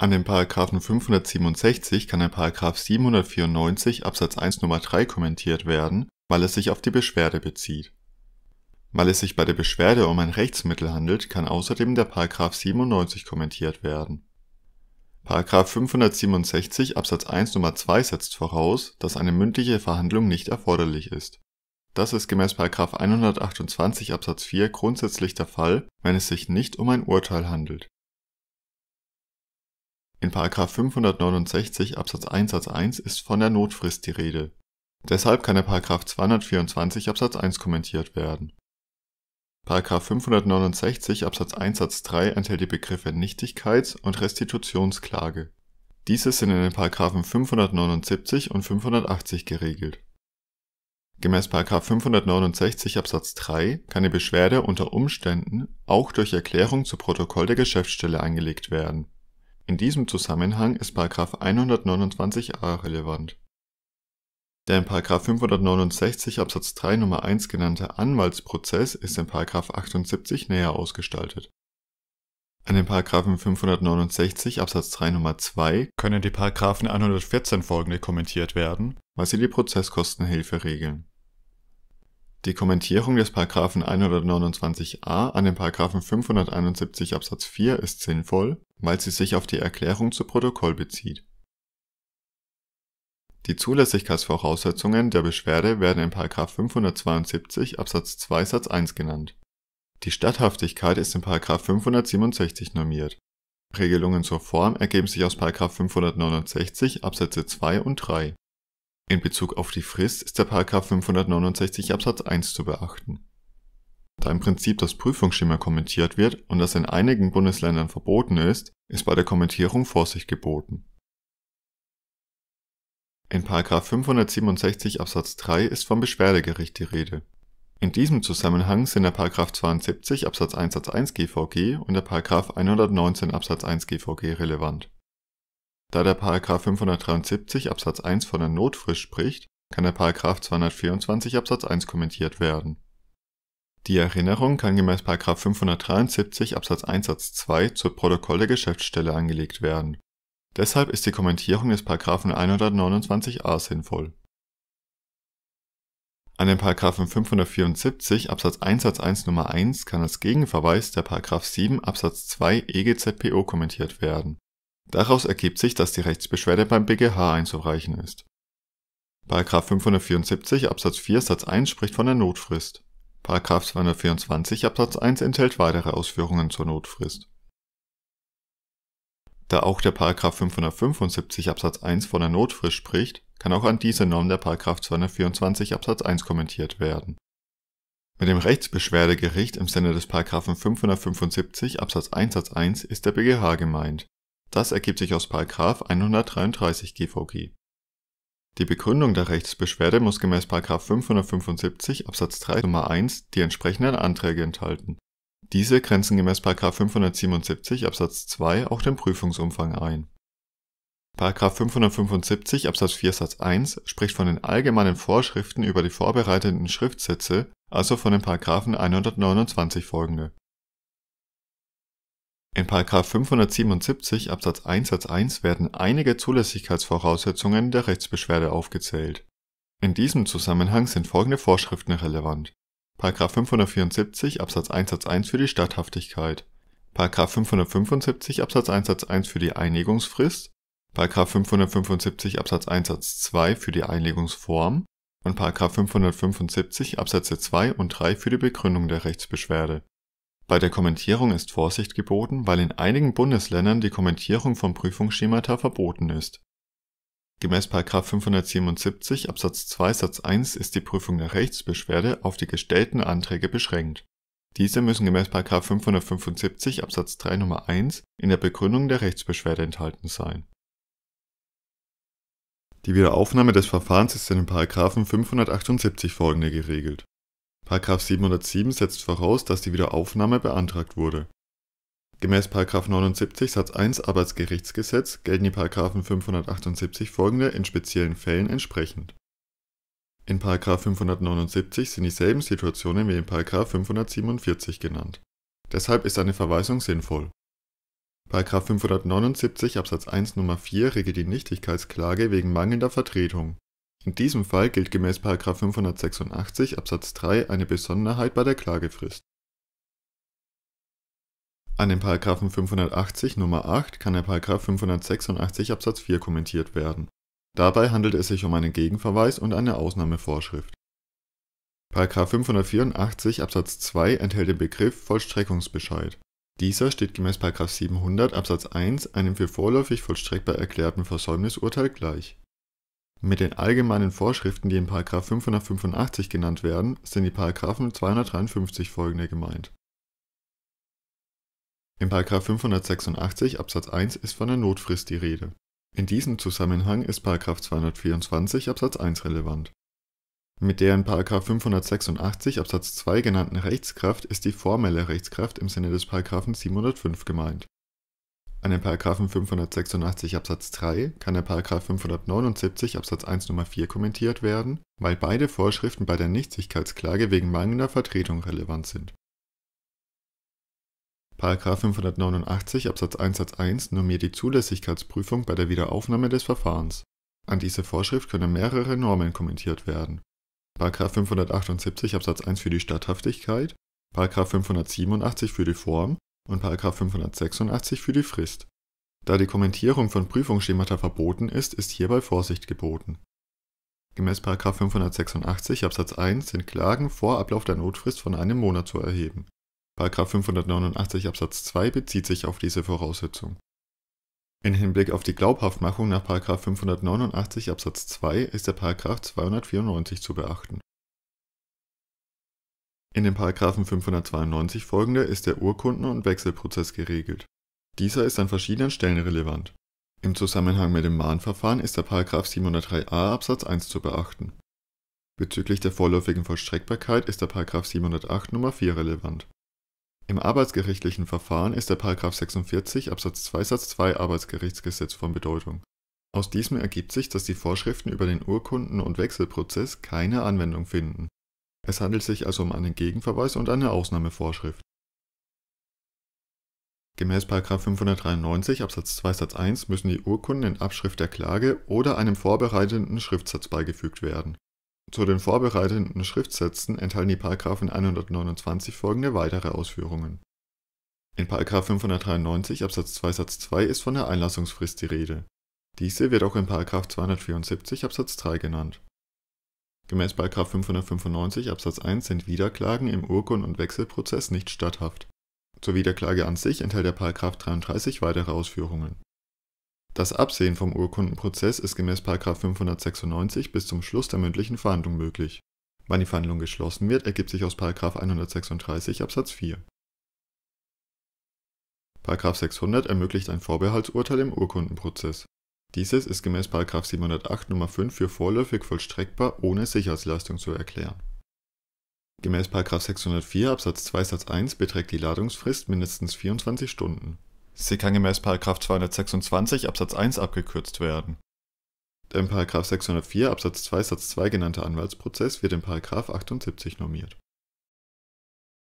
An den Paragraphen 567 kann der Paragraph 794 Absatz 1 Nr. 3 kommentiert werden, weil es sich auf die Beschwerde bezieht. Weil es sich bei der Beschwerde um ein Rechtsmittel handelt, kann außerdem der Paragraph 97 kommentiert werden. Paragraph 567 Absatz 1 Nr. 2 setzt voraus, dass eine mündliche Verhandlung nicht erforderlich ist. Das ist gemäß Paragraph 128 Absatz 4 grundsätzlich der Fall, wenn es sich nicht um ein Urteil handelt in 569 Absatz 1 Satz 1 ist von der Notfrist die Rede. Deshalb kann der 224 Absatz 1 kommentiert werden. 569 Absatz 1 Satz 3 enthält die Begriffe Nichtigkeits- und Restitutionsklage. Diese sind in den 579 und 580 geregelt. Gemäß 569 Absatz 3 kann die Beschwerde unter Umständen auch durch Erklärung zu Protokoll der Geschäftsstelle eingelegt werden in diesem Zusammenhang ist 129a relevant. Der in 569 Absatz 3 Nummer 1 genannte Anwaltsprozess ist in 78 näher ausgestaltet. An den 569 Absatz 3 Nummer 2 können die 114 folgende kommentiert werden, weil sie die Prozesskostenhilfe regeln die Kommentierung des Paragraphen 129a an den Paragraphen 571 Absatz 4 ist sinnvoll, weil sie sich auf die Erklärung zu Protokoll bezieht. Die Zulässigkeitsvoraussetzungen der Beschwerde werden in 572 Absatz 2 Satz 1 genannt. Die Statthaftigkeit ist in 567 normiert. Regelungen zur Form ergeben sich aus 569 Absätze 2 und 3. In Bezug auf die Frist ist der 569 Absatz 1 zu beachten. Da im Prinzip das Prüfungsschema kommentiert wird und das in einigen Bundesländern verboten ist, ist bei der Kommentierung Vorsicht geboten. In 567 Absatz 3 ist vom Beschwerdegericht die Rede. In diesem Zusammenhang sind der 72 Absatz 1 Satz 1 GVG und der 119 Absatz 1 GVG relevant da der 573 Absatz 1 von der Notfrist spricht, kann der 224 Absatz 1 kommentiert werden. Die Erinnerung kann gemäß 573 Absatz 1 Satz 2 zur Protokoll der Geschäftsstelle angelegt werden. Deshalb ist die Kommentierung des 129a sinnvoll. An den 574 Absatz 1 Satz 1 Nummer 1 kann als Gegenverweis der 7 Absatz 2 EGZPO kommentiert werden Daraus ergibt sich, dass die Rechtsbeschwerde beim BGH einzureichen ist. § 574 Absatz 4 Satz 1 spricht von der Notfrist. § 224 Absatz 1 enthält weitere Ausführungen zur Notfrist. Da auch der § 575 Absatz 1 von der Notfrist spricht, kann auch an diese Norm der § 224 Absatz 1 kommentiert werden. Mit dem Rechtsbeschwerdegericht im Sinne des § 575 Absatz 1 Satz 1 ist der BGH gemeint das ergibt sich aus 133 GVG. Die Begründung der Rechtsbeschwerde muss gemäß 575 Absatz 3 Nummer 1 die entsprechenden Anträge enthalten. Diese grenzen gemäß 577 Absatz 2 auch den Prüfungsumfang ein. 575 Absatz 4 Satz 1 spricht von den allgemeinen Vorschriften über die vorbereitenden Schriftsätze, also von den Paragraphen 129 folgende in 577 Absatz 1 Satz 1 werden einige Zulässigkeitsvoraussetzungen der Rechtsbeschwerde aufgezählt. In diesem Zusammenhang sind folgende Vorschriften relevant: 574 Absatz 1 Satz 1 für die Statthaftigkeit, 575 Absatz 1 Satz 1 für die Einlegungsfrist, 575 Absatz 1 Satz 2 für die Einlegungsform und 575 Absätze 2 und 3 für die Begründung der Rechtsbeschwerde bei der Kommentierung ist Vorsicht geboten, weil in einigen Bundesländern die Kommentierung von Prüfungsschemata verboten ist. Gemäß 577 Absatz 2 Satz 1 ist die Prüfung der Rechtsbeschwerde auf die gestellten Anträge beschränkt. Diese müssen gemäß 575 Absatz 3 Nummer 1 in der Begründung der Rechtsbeschwerde enthalten sein. Die Wiederaufnahme des Verfahrens ist in den 578 folgende geregelt 707 setzt voraus, dass die Wiederaufnahme beantragt wurde. Gemäß § 79 Satz 1 Arbeitsgerichtsgesetz gelten die §§ 578 folgende in speziellen Fällen entsprechend: In § 579 sind dieselben Situationen wie in § 547 genannt. Deshalb ist eine Verweisung sinnvoll. § 579 Absatz 1 Nummer 4 regelt die Nichtigkeitsklage wegen mangelnder Vertretung in diesem Fall gilt gemäß § 586 Absatz 3 eine Besonderheit bei der Klagefrist. An den § 580 Nummer 8 kann der § 586 Absatz 4 kommentiert werden. Dabei handelt es sich um einen Gegenverweis und eine Ausnahmevorschrift. § 584 Absatz 2 enthält den Begriff Vollstreckungsbescheid. Dieser steht gemäß § 700 Absatz 1 einem für vorläufig vollstreckbar erklärten Versäumnisurteil gleich mit den allgemeinen Vorschriften, die in § 585 genannt werden, sind die §§ Paragraphen 253 folgende gemeint. In § 586 Absatz 1 ist von der Notfrist die Rede. In diesem Zusammenhang ist § 224 Absatz 1 relevant. Mit der in § 586 Absatz 2 genannten Rechtskraft ist die formelle Rechtskraft im Sinne des § 705 gemeint an den Paragraphen 586 Absatz 3 kann der Paragraph 579 Absatz 1 Nummer 4 kommentiert werden, weil beide Vorschriften bei der Nichtigkeitsklage wegen mangelnder Vertretung relevant sind. Paragraph 589 Absatz 1 Satz 1 normiert die Zulässigkeitsprüfung bei der Wiederaufnahme des Verfahrens. An diese Vorschrift können mehrere Normen kommentiert werden. Paragraph 578 Absatz 1 für die Statthaftigkeit, Paragraph 587 für die Form und 586 für die Frist. Da die Kommentierung von Prüfungsschemata verboten ist, ist hierbei Vorsicht geboten. Gemäß 586 Absatz 1 sind Klagen vor Ablauf der Notfrist von einem Monat zu erheben. 589 Absatz 2 bezieht sich auf diese Voraussetzung. In Hinblick auf die Glaubhaftmachung nach 589 Absatz 2 ist der 294 zu beachten in den Paragraphen 592 folgende ist der Urkunden und Wechselprozess geregelt. Dieser ist an verschiedenen Stellen relevant. Im Zusammenhang mit dem Mahnverfahren ist der Paragraph 703a Absatz 1 zu beachten. Bezüglich der vorläufigen Vollstreckbarkeit ist der Paragraph 708 Nummer 4 relevant. Im arbeitsgerichtlichen Verfahren ist der Paragraph 46 Absatz 2 Satz 2 Arbeitsgerichtsgesetz von Bedeutung. Aus diesem ergibt sich, dass die Vorschriften über den Urkunden- und Wechselprozess keine Anwendung finden es handelt sich also um einen Gegenverweis und eine Ausnahmevorschrift. Gemäß 593 Absatz 2 Satz 1 müssen die Urkunden in Abschrift der Klage oder einem vorbereitenden Schriftsatz beigefügt werden. Zu den vorbereitenden Schriftsätzen enthalten die 129 folgende weitere Ausführungen. In 593 Absatz 2 Satz 2 ist von der Einlassungsfrist die Rede. Diese wird auch in 274 Absatz 3 genannt Gemäß 595 Absatz 1 sind Wiederklagen im Urkund und Wechselprozess nicht statthaft. Zur Wiederklage an sich enthält der § 33 weitere Ausführungen. Das Absehen vom Urkundenprozess ist gemäß 596 bis zum Schluss der mündlichen Verhandlung möglich. Wann die Verhandlung geschlossen wird, ergibt sich aus 136 Absatz 4. 600 ermöglicht ein Vorbehaltsurteil im Urkundenprozess dieses ist gemäß § 708 Nummer 5 für vorläufig vollstreckbar ohne Sicherheitsleistung zu erklären. Gemäß § 604 Absatz 2 Satz 1 beträgt die Ladungsfrist mindestens 24 Stunden. Sie kann gemäß § 226 Absatz 1 abgekürzt werden. Der in § 604 Absatz 2 Satz 2 genannte Anwaltsprozess wird in § 78 normiert